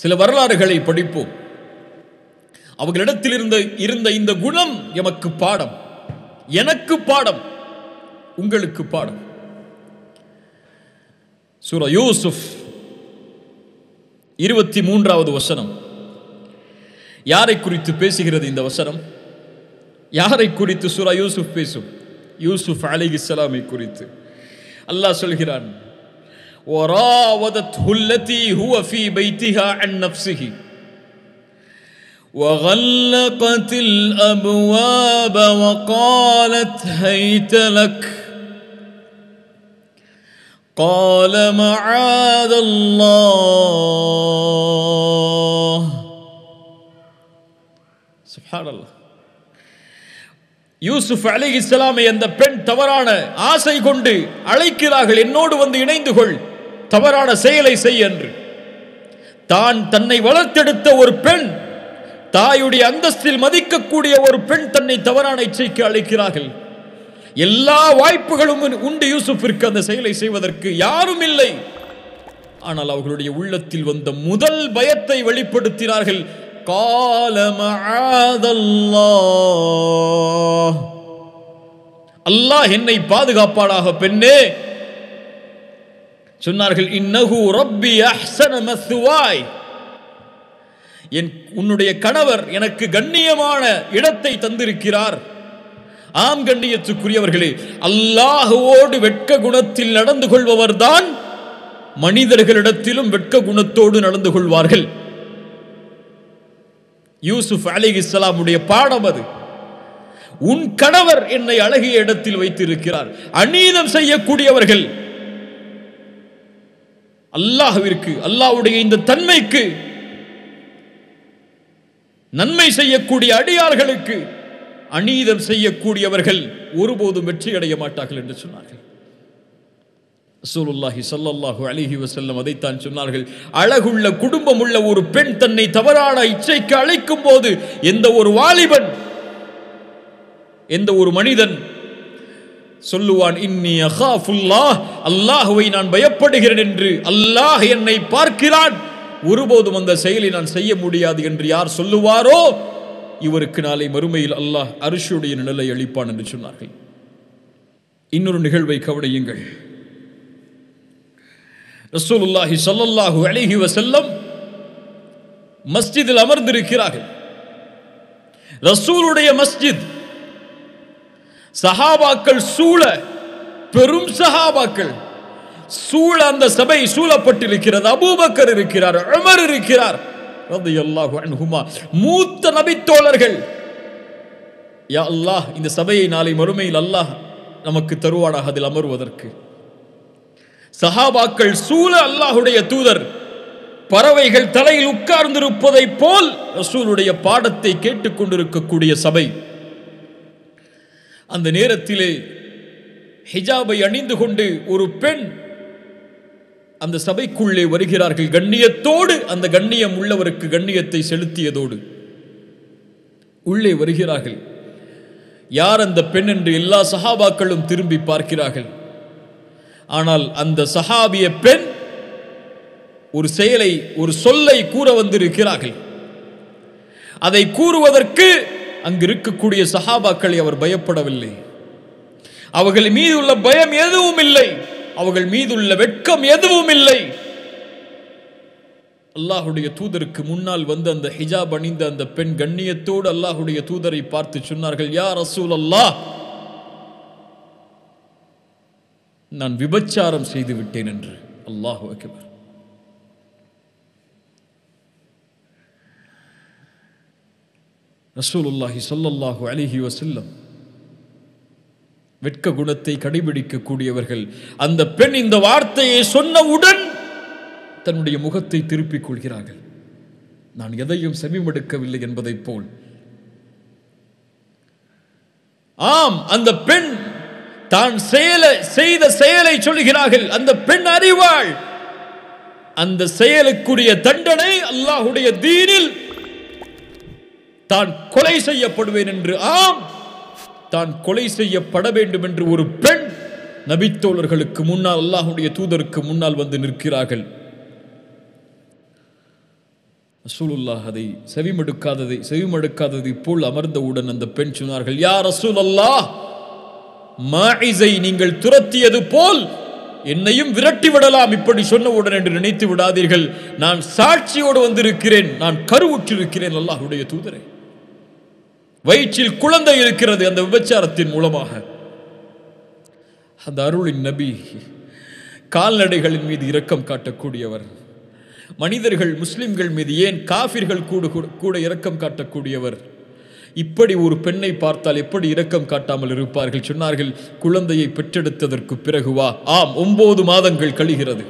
சில வரலாறுகளை படிப்போம் அவர்களிடத்தில் இருந்த இருந்த இந்த குணம் எமக்கு பாடம் எனக்கு பாடம் உங்களுக்கு பாடம் சூர யூசுப் இருபத்தி மூன்றாவது வசனம் யாரை குறித்து பேசுகிறது இந்த வசனம் யாரை குறித்து சூரா யூசுப் பேசும் யூசுப் அலிகிஸ்லாமை குறித்து அல்லாஹ் சொல்கிறான் وراودته التي هو في بيتها عن نفسه وغلقت الابواب وقالت هيت لك قال معاذ الله سبحان الله யூசுப் அலி இஸ்லாமை அந்த பெண் தவறான ஆசை கொண்டு அழைக்கிறார்கள் என்னோடு வந்து இணைந்து கொள் தவறான செயலை செய் என்று தான் தன்னை வளர்த்தெடுத்த ஒரு பெண் தாயுடைய அந்தஸ்தில் மதிக்கக்கூடிய ஒரு பெண் தன்னை தவறான இச்சைக்கு அழைக்கிறார்கள் எல்லா வாய்ப்புகளும் உண்டு யூசுஃபிற்கு அந்த செயலை செய்வதற்கு யாரும் இல்லை ஆனால் அவர்களுடைய உள்ளத்தில் வந்த முதல் பயத்தை வெளிப்படுத்தினார்கள் அல்லாஹ் என்னை பாதுகாப்பானாக பெண்ணே சொன்னார்கள் இன்னகு ரப்பி அஹ்சன மஸ்துவாய் என் உன்னுடைய கணவர் எனக்கு கண்ணியமான இடத்தை தந்திருக்கிறார் ஆம் கண்ணியத்துக்குரியவர்களே அல்லாஹுவோடு வெட்க குணத்தில் நடந்து கொள்பவர்தான் மனிதர்களிடத்திலும் வெட்க குணத்தோடு நடந்து கொள்வார்கள் யூசுப் அலி இஸ்லாமுடைய பாடம் அது உன் கணவர் என்னை அழகிய இடத்தில் வைத்திருக்கிறார் அநீதம் செய்யக்கூடியவர்கள் அல்லாஹுவிற்கு அல்லாஹுடைய இந்த தன்மைக்கு நன்மை செய்யக்கூடிய அடியார்களுக்கு அநீதம் செய்யக்கூடியவர்கள் ஒருபோதும் வெற்றி அடைய மாட்டார்கள் என்று சொன்னார்கள் ரசூலுல்லாஹி சல்லல்லாஹு அலிஹி வசல்லம் அதைத்தான் சொன்னார்கள் அழகுள்ள குடும்பம் உள்ள ஒரு பெண் தன்னை தவறான இச்சைக்கு அழைக்கும் போது எந்த ஒரு வாலிபன் எந்த ஒரு மனிதன் சொல்லுவான் இன்னி அஹாஃபுல்லாஹ் அல்லாஹுவை நான் பயப்படுகிறேன் என்று அல்லாஹ் என்னை பார்க்கிறான் ஒருபோதும் அந்த செயலை நான் செய்ய முடியாது என்று யார் சொல்லுவாரோ இவருக்கு நாளை மறுமையில் அல்லாஹ் அரிசியுடைய நிழலை அளிப்பான் என்று சொன்னார்கள் இன்னொரு நிகழ்வை கவனியுங்கள் ரசூலுல்லாஹி சல்லல்லாஹு அழகி வசல்லம் மஸ்ஜிதில் அமர்ந்திருக்கிறார்கள் ரசூலுடைய மஸ்ஜித் சகாபாக்கள் சூழ பெரும் சகாபாக்கள் சூழ அந்த சபை சூழப்பட்டிருக்கிறது அபூபக்கர் இருக்கிறார் அமர் இருக்கிறார் மூத்த நபித்தோழர்கள் யா அல்லாஹ் இந்த சபையை நாளை மறுமையில் அல்லாஹ் நமக்கு தருவாடாக அதில் அமர்வதற்கு சஹாபாக்கள் சூழ அல்லாஹுடைய தூதர் பறவைகள் தலையில் உட்கார்ந்திருப்பதை போல் ரசூலுடைய பாடத்தை கேட்டுக்கொண்டிருக்கக்கூடிய சபை அந்த நேரத்திலே ஹிஜாபை அணிந்து கொண்டு ஒரு பெண் அந்த சபைக்குள்ளே வருகிறார்கள் கண்ணியத்தோடு அந்த கண்ணியம் உள்ளவருக்கு கண்ணியத்தை செலுத்தியதோடு உள்ளே வருகிறார்கள் யார் அந்த பெண் என்று எல்லா சஹாபாக்களும் திரும்பி பார்க்கிறார்கள் ஆனால் அந்த சஹாபிய பெண் ஒரு செயலை ஒரு சொல்லை கூற வந்திருக்கிறார்கள் அதை கூறுவதற்கு அங்கு இருக்கக்கூடிய சஹாபாக்களை அவர் பயப்படவில்லை அவர்கள் மீது உள்ள பயம் எதுவும் இல்லை அவர்கள் மீது உள்ள வெட்கம் எதுவும் இல்லை அல்லாஹுடைய தூதருக்கு முன்னால் வந்து அந்த ஹிஜாப் அணிந்த அந்த பெண் கண்ணியத்தோடு அல்லாஹுடைய தூதரை பார்த்து சொன்னார்கள் யார் அசூல் அல்லாஹ் நான் விபச்சாரம் செய்து விட்டேன் என்று அல்லாஹு அக்பர் ரசூலுல்லாஹி சொல்லல்லாஹு அலிஹி வசல்லம் வெட்க குணத்தை கடைபிடிக்கக்கூடியவர்கள் அந்த பெண் இந்த வார்த்தையை சொன்னவுடன் தன்னுடைய முகத்தை திருப்பிக் கொள்கிறார்கள் நான் எதையும் செவிமடுக்கவில்லை என்பதைப் போல் ஆம் அந்த பெண் தான் செயலை செய்த செயலை சொல்கிறார்கள் அந்த பெண் அறிவாள் அந்த செயலுக்குரிய தண்டனை அல்லாஹுடைய தீனில் தான் கொலை செய்யப்படுவேன் என்று ஆம் தான் கொலை செய்யப்பட வேண்டும் என்று ஒரு பெண் நபித்தோழர்களுக்கு முன்னால் அல்லாஹுடைய தூதருக்கு முன்னால் வந்து நிற்கிறார்கள் ரசூலுல்லாஹ் அதை செவிமடுக்காததை செவிமடுக்காததை போல் அமர்ந்தவுடன் அந்த பெண் சொன்னார்கள் யார் அசூல் அல்லாஹ் மாஇசை நீங்கள் துரத்தியது போல் என்னையும் விரட்டி விடலாம் இப்படி சொன்னவுடன் என்று நினைத்து விடாதீர்கள் நான் சாட்சியோடு வந்திருக்கிறேன் நான் கருவுற்றிருக்கிறேன் அல்லாஹுடைய தூதரை வயிற்றில் குழந்தை இருக்கிறது அந்த விபச்சாரத்தின் மூலமாக அந்த அருளின் நபி கால்நடைகளின் மீது இரக்கம் காட்டக்கூடியவர் மனிதர்கள் முஸ்லிம்கள் மீது ஏன் காபிர்கள் கூட கூட இரக்கம் காட்டக்கூடியவர் இப்படி ஒரு பெண்ணை பார்த்தால் எப்படி இரக்கம் காட்டாமல் இருப்பார்கள் சொன்னார்கள் குழந்தையை பெற்றெடுத்ததற்கு பிறகுவா ஆம் ஒன்பது மாதங்கள் கழிகிறது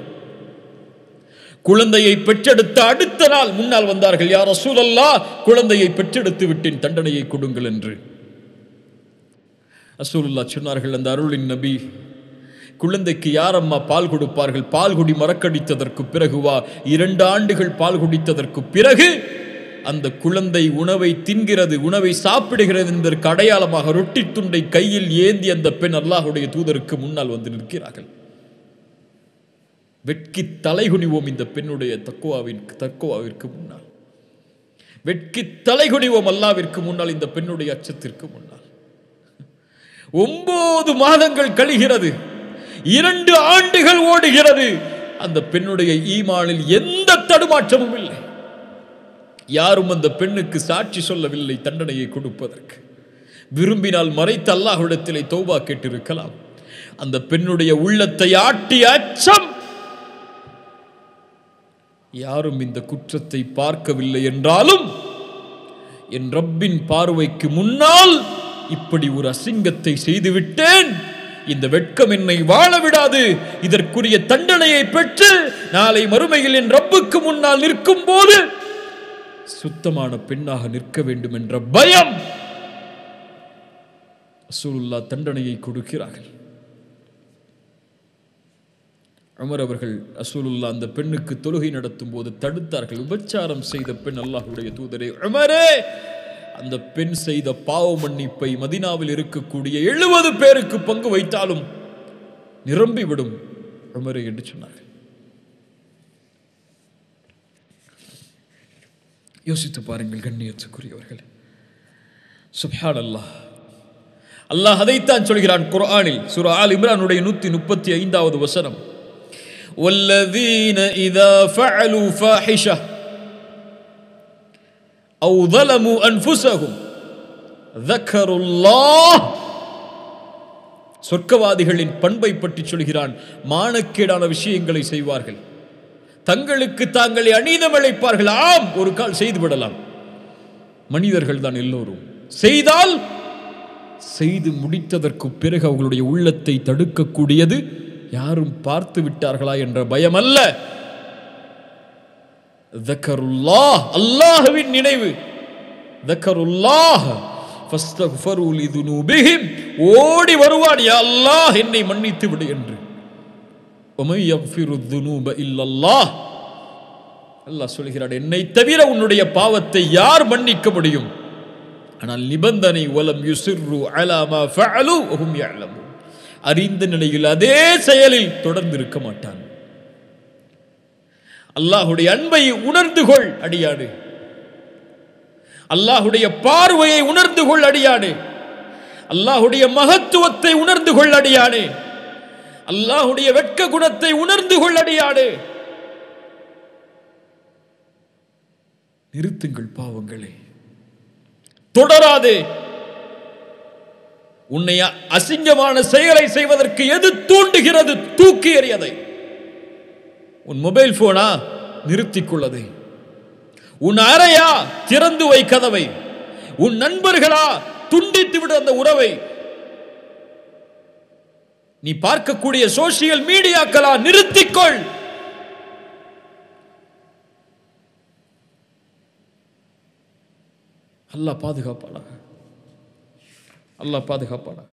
குழந்தையை பெற்றெடுத்த அடுத்த நாள் முன்னால் வந்தார்கள் யார் அசூலல்லா குழந்தையை பெற்றெடுத்து விட்டேன் தண்டனையை கொடுங்கள் என்று அசூலுல்லா சொன்னார்கள் அந்த அருளின் நபி குழந்தைக்கு யார் அம்மா பால் கொடுப்பார்கள் பால் குடி மறக்கடித்ததற்கு பிறகு வா இரண்டு ஆண்டுகள் பால் குடித்ததற்கு பிறகு அந்த குழந்தை உணவை தின்கிறது உணவை சாப்பிடுகிறது என்பதற்கு அடையாளமாக ரொட்டி துண்டை கையில் ஏந்தி அந்த பெண் அல்லாஹுடைய தூதருக்கு முன்னால் வந்து நிற்கிறார்கள் வெட்கி குனிவோம் இந்த பெண்ணுடைய தக்குவாவின் தக்குவாவிற்கு முன்னால் வெட்கி தலை குனிவோம் அல்லாவிற்கு முன்னால் இந்த பெண்ணுடைய அச்சத்திற்கு முன்னால் ஒன்பது மாதங்கள் கழிகிறது இரண்டு ஆண்டுகள் ஓடுகிறது அந்த பெண்ணுடைய ஈமானில் எந்த தடுமாற்றமும் இல்லை யாரும் அந்த பெண்ணுக்கு சாட்சி சொல்லவில்லை தண்டனையை கொடுப்பதற்கு விரும்பினால் மறைத்து இடத்திலே தௌபா கேட்டிருக்கலாம் அந்த பெண்ணுடைய உள்ளத்தை ஆட்டி அச்சம் யாரும் இந்த குற்றத்தை பார்க்கவில்லை என்றாலும் என் ரப்பின் பார்வைக்கு முன்னால் இப்படி ஒரு அசிங்கத்தை செய்துவிட்டேன் இந்த வெட்கம் என்னை வாழ விடாது இதற்குரிய தண்டனையை பெற்று நாளை மறுமையில் என் ரப்புக்கு முன்னால் நிற்கும் போது சுத்தமான பெண்ணாக நிற்க வேண்டும் என்ற பயம் அசூலுல்லா தண்டனையை கொடுக்கிறார்கள் உமர் அவர்கள் அசூலுல்லா அந்த பெண்ணுக்கு தொழுகை நடத்தும் போது தடுத்தார்கள் உபச்சாரம் செய்த பெண் அல்லாஹுடைய தூதரே உமரே அந்த பெண் செய்த பாவ மன்னிப்பை மதினாவில் இருக்கக்கூடிய எழுபது பேருக்கு பங்கு வைத்தாலும் நிரம்பிவிடும் உமரே என்று சொன்னார்கள் யோசித்து பாருங்கள் கண்ணியத்துக்குரியவர்கள் சுப்ஹான் அல்லாஹ் அல்லாஹ் அதைத்தான் சொல்கிறான் குரானில் சுரா ஆல் இம்ரானுடைய நூற்றி முப்பத்தி ஐந்தாவது வசனம் والذين إذا فعلوا فاحشة أو ظلموا أنفسهم ذكروا الله சொர்க்கவாதிகளின் பண்பை பற்றி சொல்கிறான் மானக்கேடான விஷயங்களை செய்வார்கள் தங்களுக்கு தாங்களை அநீதம் அழைப்பார்கள் ஆம் ஒரு கால் செய்துவிடலாம் மனிதர்கள் தான் எல்லோரும் செய்தால் செய்து முடித்ததற்கு பிறகு அவர்களுடைய உள்ளத்தை தடுக்கக்கூடியது யாரும் பார்த்து விட்டார்களா என்ற பயம் அல்ல அல்லாஹுவின் நினைவு ஓடி வருவான் அல்லாஹ் என்னை மன்னித்து விடு என்று அல்லாஹ் சொல்கிறார் என்னை தவிர உன்னுடைய பாவத்தை யார் மன்னிக்க முடியும் ஆனால் நிபந்தனை வலம் யுசிர்ரு அலாமா ஃபஅலு வஹும் யஅலமு அறிந்த நிலையில் அதே செயலில் தொடர்ந்து இருக்க மாட்டான் அல்லாஹுடைய அன்பை உணர்ந்து கொள் அடியாடு அல்லாஹுடைய பார்வையை உணர்ந்து கொள் அடியாடு அல்லாஹுடைய மகத்துவத்தை உணர்ந்து கொள் அடியாடு அல்லாஹுடைய வெட்க குணத்தை உணர்ந்து கொள் அடியாடு நிறுத்துங்கள் பாவங்களே தொடராதே உன்னை அசிங்கமான செயலை செய்வதற்கு எது தூண்டுகிறது தூக்கி எறியதை உன் மொபைல் போனா நிறுத்திக்கொள்ளதை உன் அறையா திறந்து வை கதவை உன் நண்பர்களா துண்டித்து விட அந்த உறவை நீ பார்க்கக்கூடிய சோசியல் மீடியாக்களா நிறுத்திக்கொள் அல்ல பாதுகாப்பாளர் அல்லாஹ் பாதுகாப்பானா